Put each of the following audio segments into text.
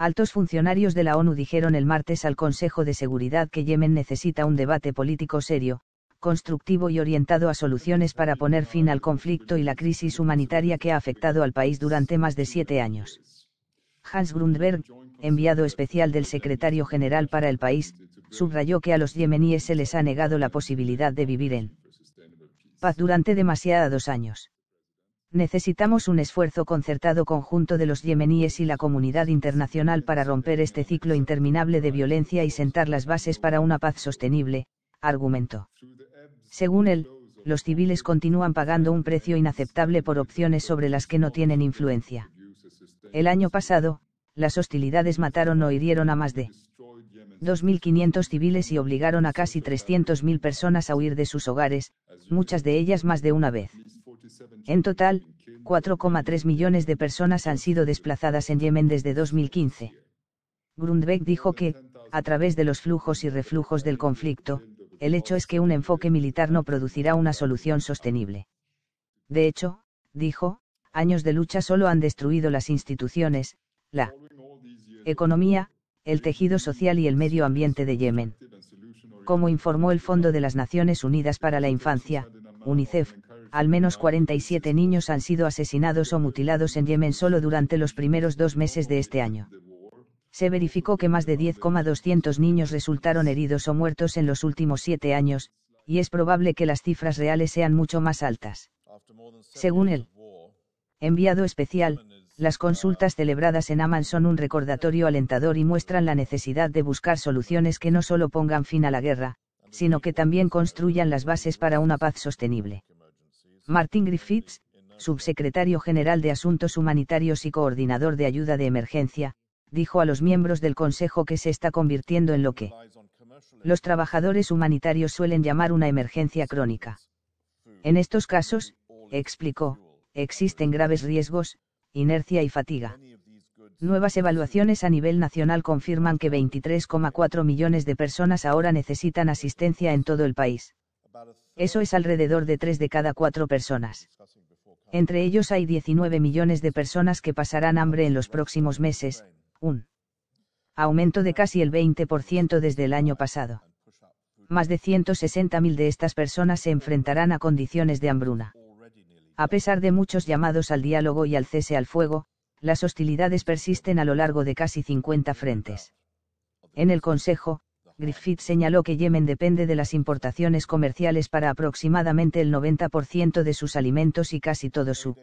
Altos funcionarios de la ONU dijeron el martes al Consejo de Seguridad que Yemen necesita un debate político serio, constructivo y orientado a soluciones para poner fin al conflicto y la crisis humanitaria que ha afectado al país durante más de siete años. Hans Grundberg, enviado especial del secretario general para el país, subrayó que a los yemeníes se les ha negado la posibilidad de vivir en paz durante demasiados años necesitamos un esfuerzo concertado conjunto de los yemeníes y la comunidad internacional para romper este ciclo interminable de violencia y sentar las bases para una paz sostenible, argumentó. Según él, los civiles continúan pagando un precio inaceptable por opciones sobre las que no tienen influencia. El año pasado, las hostilidades mataron o hirieron a más de 2.500 civiles y obligaron a casi 300.000 personas a huir de sus hogares, muchas de ellas más de una vez. En total, 4,3 millones de personas han sido desplazadas en Yemen desde 2015. Grundbeck dijo que, a través de los flujos y reflujos del conflicto, el hecho es que un enfoque militar no producirá una solución sostenible. De hecho, dijo, años de lucha solo han destruido las instituciones, la economía, el tejido social y el medio ambiente de Yemen. Como informó el Fondo de las Naciones Unidas para la Infancia, UNICEF, al menos 47 niños han sido asesinados o mutilados en Yemen solo durante los primeros dos meses de este año. Se verificó que más de 10,200 niños resultaron heridos o muertos en los últimos siete años, y es probable que las cifras reales sean mucho más altas. Según el enviado especial, las consultas celebradas en Amman son un recordatorio alentador y muestran la necesidad de buscar soluciones que no solo pongan fin a la guerra, sino que también construyan las bases para una paz sostenible. Martin Griffiths, subsecretario general de Asuntos Humanitarios y coordinador de ayuda de emergencia, dijo a los miembros del Consejo que se está convirtiendo en lo que los trabajadores humanitarios suelen llamar una emergencia crónica. En estos casos, explicó, existen graves riesgos, inercia y fatiga. Nuevas evaluaciones a nivel nacional confirman que 23,4 millones de personas ahora necesitan asistencia en todo el país. Eso es alrededor de 3 de cada cuatro personas. Entre ellos hay 19 millones de personas que pasarán hambre en los próximos meses, un aumento de casi el 20% desde el año pasado. Más de 160.000 de estas personas se enfrentarán a condiciones de hambruna. A pesar de muchos llamados al diálogo y al cese al fuego, las hostilidades persisten a lo largo de casi 50 frentes. En el Consejo, Griffith señaló que Yemen depende de las importaciones comerciales para aproximadamente el 90% de sus alimentos y casi todo su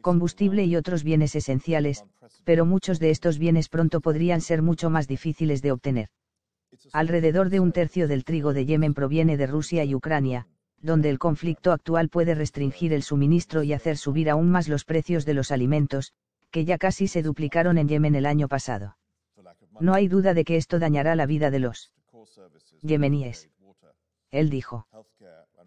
combustible y otros bienes esenciales, pero muchos de estos bienes pronto podrían ser mucho más difíciles de obtener. Alrededor de un tercio del trigo de Yemen proviene de Rusia y Ucrania, donde el conflicto actual puede restringir el suministro y hacer subir aún más los precios de los alimentos, que ya casi se duplicaron en Yemen el año pasado. No hay duda de que esto dañará la vida de los yemeníes. Él dijo.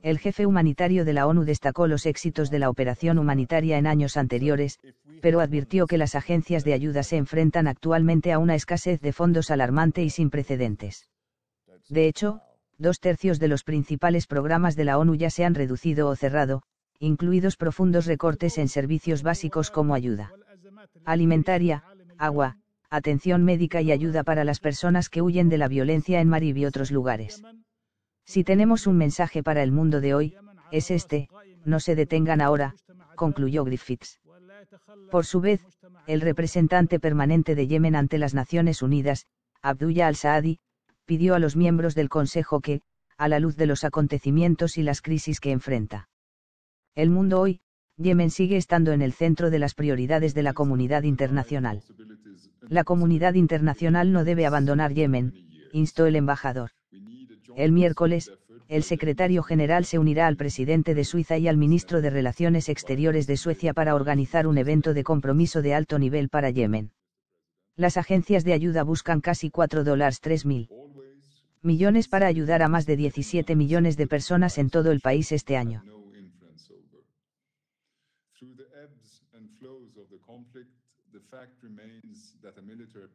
El jefe humanitario de la ONU destacó los éxitos de la operación humanitaria en años anteriores, pero advirtió que las agencias de ayuda se enfrentan actualmente a una escasez de fondos alarmante y sin precedentes. De hecho, dos tercios de los principales programas de la ONU ya se han reducido o cerrado, incluidos profundos recortes en servicios básicos como ayuda alimentaria, agua, atención médica y ayuda para las personas que huyen de la violencia en Marib y otros lugares. Si tenemos un mensaje para el mundo de hoy, es este, no se detengan ahora, concluyó Griffiths. Por su vez, el representante permanente de Yemen ante las Naciones Unidas, Abdullah al-Saadi, pidió a los miembros del Consejo que, a la luz de los acontecimientos y las crisis que enfrenta. El mundo hoy, Yemen sigue estando en el centro de las prioridades de la comunidad internacional. La comunidad internacional no debe abandonar Yemen, instó el embajador. El miércoles, el secretario general se unirá al presidente de Suiza y al ministro de Relaciones Exteriores de Suecia para organizar un evento de compromiso de alto nivel para Yemen. Las agencias de ayuda buscan casi cuatro dólares mil millones para ayudar a más de 17 millones de personas en todo el país este año. close of the conflict, the fact remains that a military